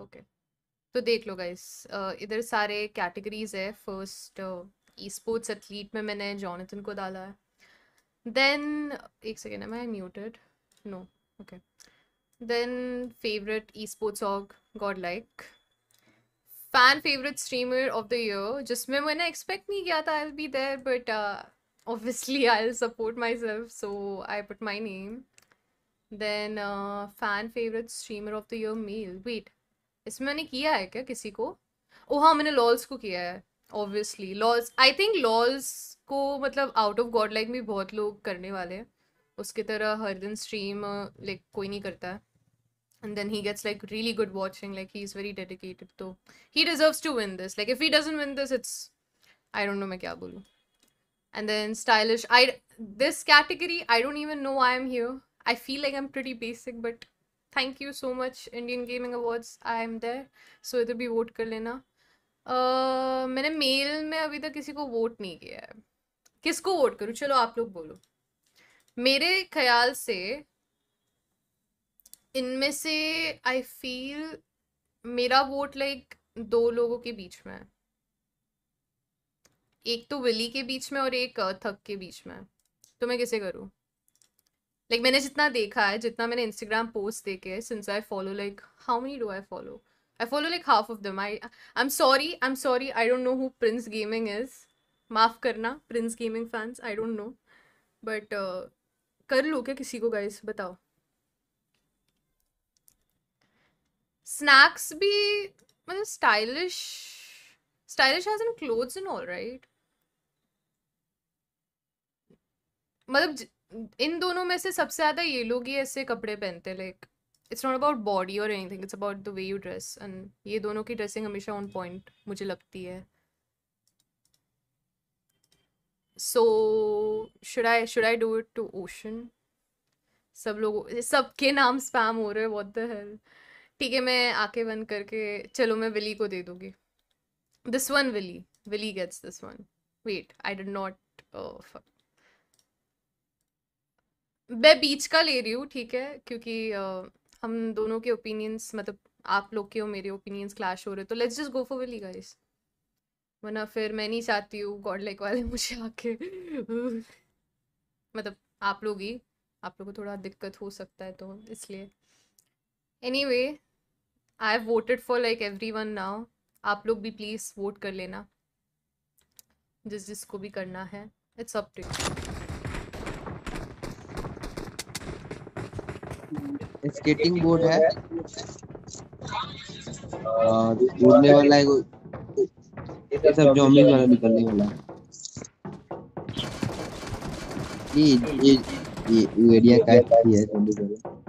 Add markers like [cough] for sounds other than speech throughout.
Okay तो देख लो guys इधर सारे कैटेगरीज है फर्स्ट ई स्पोर्ट्स एथलीट में मैंने जॉनथन को डाला है देन एक second am I muted no okay then favourite esports OG god like fan favourite streamer of the year जिसमें मैंने एक्सपेक्ट नहीं किया था I will be there but I will support myself so I put my name then fan favourite streamer of the year male wait इसमें मैंने किया है क्या किसी को ओ हाँ मैंने लॉल्स को किया है obviously lols I think lols को मतलब आउट ऑफ गॉड लाइक भी बहुत लोग करने वाले हैं उसकी तरह हर दिन स्ट्रीम लाइक like, कोई नहीं करता and then he gets like really good watching like he's very dedicated to he deserves to win this like if he doesn't win this it's i don't know main kya bolu and then stylish i this category i don't even know why i'm here i feel like i'm pretty basic but thank you so much Indian gaming awards I am there so इधर भी vote कर लेना uh, मैंने mail में अभी तक किसी को वोट नहीं किया है किसको वोट करूँ चलो आप लोग बोलो मेरे ख्याल से इनमें से आई फील मेरा वोट लाइक दो लोगों के बीच में है एक तो विली के बीच में और एक थक uh, के बीच में तो मैं किसे करूँ लाइक मैंने जितना देखा है जितना मैंने इंस्टाग्राम पोस्ट देखे हैं since I follow like how many do I follow I follow like half of them I I am sorry I am sorry I don't know who prince gaming is माफ़ करना prince gaming fans I don't know but कर लो क्या किसी को guys बताओ snacks भी मतलब stylish stylish has in clothes in all right मतलब इन दोनों में से सबसे ज़्यादा ये लोग ही ऐसे कपड़े पहनते हैं like it's not about body और anything it's about the way you dress and ये दोनों की ड्रेसिंग हमेशा ऑन पॉइंट मुझे लगती है so should I should I do it to Ocean सब लोग सबके नाम स्पैम हो रहे व्हाट द हेल ठीक है मैं आके बंद करके चलो मैं विली को दे दूंगी this one Willy Willy gets this one wait I did not fuck मैं बीच का ले रही हूँ ठीक है क्योंकि uh, हम दोनों के ओपिनियंस मतलब आप लोग के और मेरे ओपिनियंस क्लैश हो रहे तो let's just go for Willy guys वरना फिर मैं नहीं चाहती हूँ गॉड लाइक वाले [laughs] मुझे आके [laughs] मतलब आप लोग ही आप लोगों को थोड़ा दिक्कत हो सकता है तो इसलिए anyway I have voted for like everyone now आप लोग भी प्लीज़ वोट कर लेना जिस जिसको भी करना है it's up to skating board है और उड़ने वाला है ये सब जॉमिंग वाला निकलने वाला है ये ये ये एरिया का है ये वाला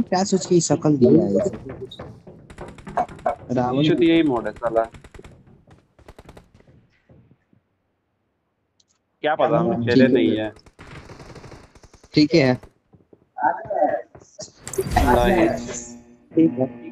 क्या सोच के शकल दिया है रावण शुद्ध तो यही मोड है साला क्या पता हमें चले नहीं है ठीक है Night. Night.